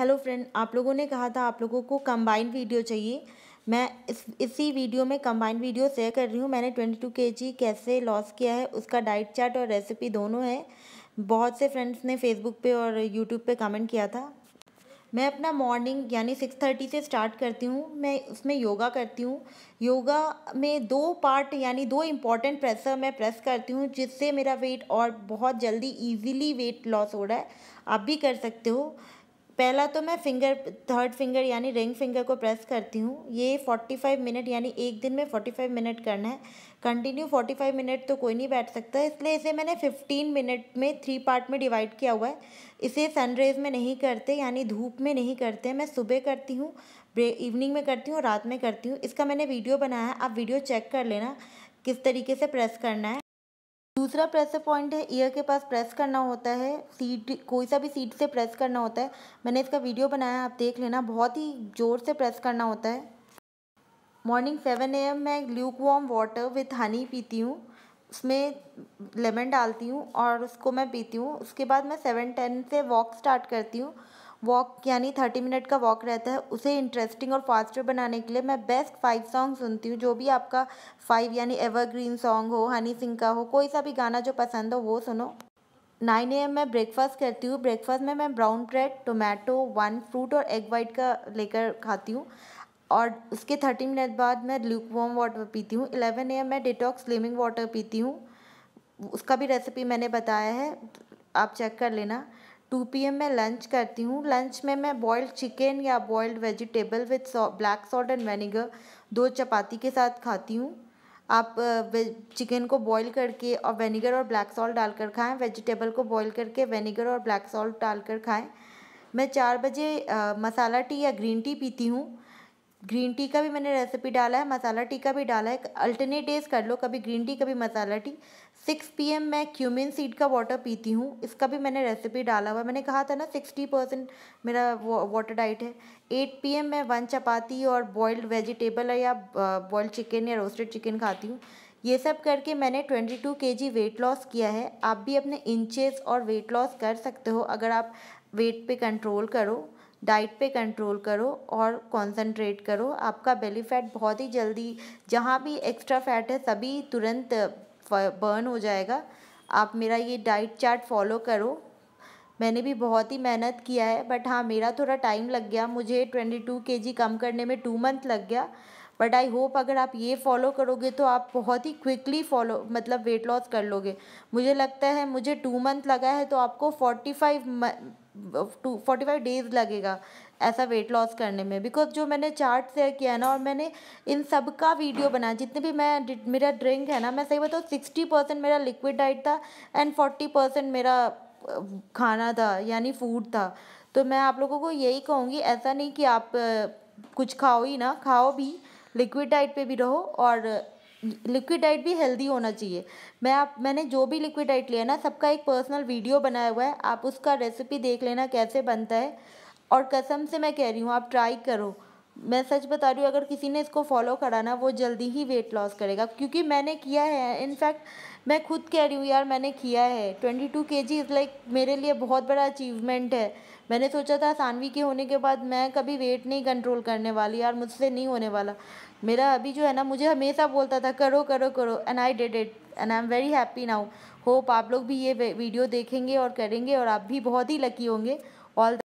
hello friend आप लोगों ने कहा था आप लोगों को कंबाइंड वीडियो चाहिए मैं इस इसी वीडियो में कंबाइंड वीडियो शेयर कर रही हूँ मैंने ट्वेंटी टू के जी कैसे लॉस किया है उसका डाइट चार्ट और रेसिपी दोनों है बहुत से फ्रेंड्स ने फेसबुक पे और यूट्यूब पे कमेंट किया था मैं अपना मॉर्निंग यानी सिक्स थर्टी से स्टार्ट करती हूँ मैं उसमें योगा करती हूँ योगा में दो पार्ट यानी दो इम्पॉर्टेंट प्रेसर मैं प्रेस करती हूँ जिससे मेरा वेट और बहुत जल्दी इजीली वेट लॉस हो रहा है आप भी कर सकते हो पहला तो मैं फिंगर थर्ड फिंगर यानी रिंग फिंगर को प्रेस करती हूँ ये फोर्टी फाइव मिनट यानी एक दिन में फोर्टी फाइव मिनट करना है कंटिन्यू फोर्टी फाइव मिनट तो कोई नहीं बैठ सकता इसलिए इसे मैंने फिफ्टीन मिनट में थ्री पार्ट में डिवाइड किया हुआ है इसे सनरेज में नहीं करते यानी धूप में नहीं करते मैं सुबह करती हूँ इवनिंग में करती हूँ रात में करती हूँ इसका मैंने वीडियो बनाया है आप वीडियो चेक कर लेना किस तरीके से प्रेस करना है दूसरा प्रेसर पॉइंट है ईयर के पास प्रेस करना होता है सीट कोई सा भी सीट से प्रेस करना होता है मैंने इसका वीडियो बनाया आप देख लेना बहुत ही ज़ोर से प्रेस करना होता है मॉर्निंग सेवन ए एम मैं lukewarm water with honey पीती हूँ उसमें लेमन डालती हूँ और उसको मैं पीती हूँ उसके बाद मैं सेवन टेन से वॉक स्टार्ट करती हूँ वॉक यानी थर्टी मिनट का वॉक रहता है उसे इंटरेस्टिंग और फास्टर बनाने के लिए मैं बेस्ट फाइव सॉन्ग सुनती हूँ जो भी आपका फाइव यानी एवरग्रीन सॉन्ग हो हनी सिंह का हो कोई सा भी गाना जो पसंद हो वो सुनो नाइन ए एम मैं ब्रेकफास्ट करती हूँ ब्रेकफास्ट में मैं brown bread tomato one fruit और एग वाइट का लेकर खाती हूँ और उसके थर्टी मिनट बाद मैं ल्यूक वॉम वाटर पीती हूँ इलेवन ए एम मैं डिटॉक्स स्लिमिंग वाटर पीती हूँ उसका भी रेसिपी मैंने बताया है आप चेक कर लेना टू पी एम में लंच करती हूँ लंच में मैं बॉयल्ड चिकन या boiled vegetable with black salt and vinegar दो चपाती के साथ खाती हूँ आप चिकन को बॉईल करके और वेनेगर और ब्लैक सॉल्ट डालकर खाएं वेजिटेबल को बॉईल करके वेनेगर और ब्लैक सॉल्ट डालकर खाएं मैं चार बजे मसाला टी या ग्रीन टी पीती हूँ ग्रीन टी का भी मैंने रेसिपी डाला है मसाला टी का भी डाला है अल्टरनेट डेज कर लो कभी ग्रीन टी कभी masala tea six p m मैं क्यूमिन सीड का वाटर पीती हूँ इसका भी मैंने रेसिपी डाला हुआ है मैंने कहा था ना सिक्सटी परसेंट मेरा वाटर डाइट है एट पी एम मैं वन चपाती और बॉयल्ड वेजिटेबल या बॉयल्ड चिकन या रोस्टेड चिकन खाती हूँ ये सब करके मैंने 22 जी वेट लॉस किया है आप भी अपने इंचेस और वेट लॉस कर सकते हो अगर आप वेट पे कंट्रोल करो डाइट पे कंट्रोल करो और कंसंट्रेट करो आपका बेली फैट बहुत ही जल्दी जहाँ भी एक्स्ट्रा फैट है सभी तुरंत बर्न हो जाएगा आप मेरा ये डाइट चार्ट फॉलो करो मैंने भी बहुत ही मेहनत किया है बट हाँ मेरा थोड़ा टाइम लग गया मुझे ट्वेंटी टू के जी कम करने में टू मंथ लग गया बट आई होप अगर आप ये फॉलो करोगे तो आप बहुत ही क्विकली फॉलो मतलब वेट लॉस कर लोगे मुझे लगता है मुझे टू मंथ लगा है तो आपको forty five to forty five days लगेगा ऐसा वेट लॉस करने में बिकॉज जो मैंने चार्ट शेयर किया है ना और मैंने इन सब का वीडियो बनाया जितने भी मैं मेरा ड्रिंक है ना मैं सही बताऊँ सिक्सटी परसेंट मेरा लिक्विड डाइट था एंड फोर्टी परसेंट मेरा खाना था यानी फूड था तो मैं आप लोगों को यही कहूँगी ऐसा नहीं कि आप कुछ खाओ ही ना खाओ भी लिक्विड डाइट पे भी रहो और लिक्विड डाइट भी हेल्दी होना चाहिए मैं आप मैंने जो भी लिक्विड डाइट लिया ना सबका एक पर्सनल वीडियो बनाया हुआ है आप उसका रेसिपी देख लेना कैसे बनता है और कसम से मैं कह रही हूँ आप ट्राई करो मैं सच बता रही हूँ अगर किसी ने इसको फॉलो करा ना वो जल्दी ही वेट लॉस करेगा क्योंकि मैंने किया है इनफैक्ट मैं खुद कह रही हूँ यार मैंने किया है ट्वेंटी टू के जी इज़ लाइक मेरे लिए बहुत बड़ा अचीवमेंट है मैंने सोचा था सानवी के होने के बाद मैं कभी वेट नहीं कंट्रोल करने वाली यार मुझसे नहीं होने वाला मेरा अभी जो है ना मुझे हमेशा बोलता था करो करो करो and I did it and I am very happy now hope आप लोग भी ये वीडियो देखेंगे और करेंगे और आप भी बहुत ही लकी होंगे ऑल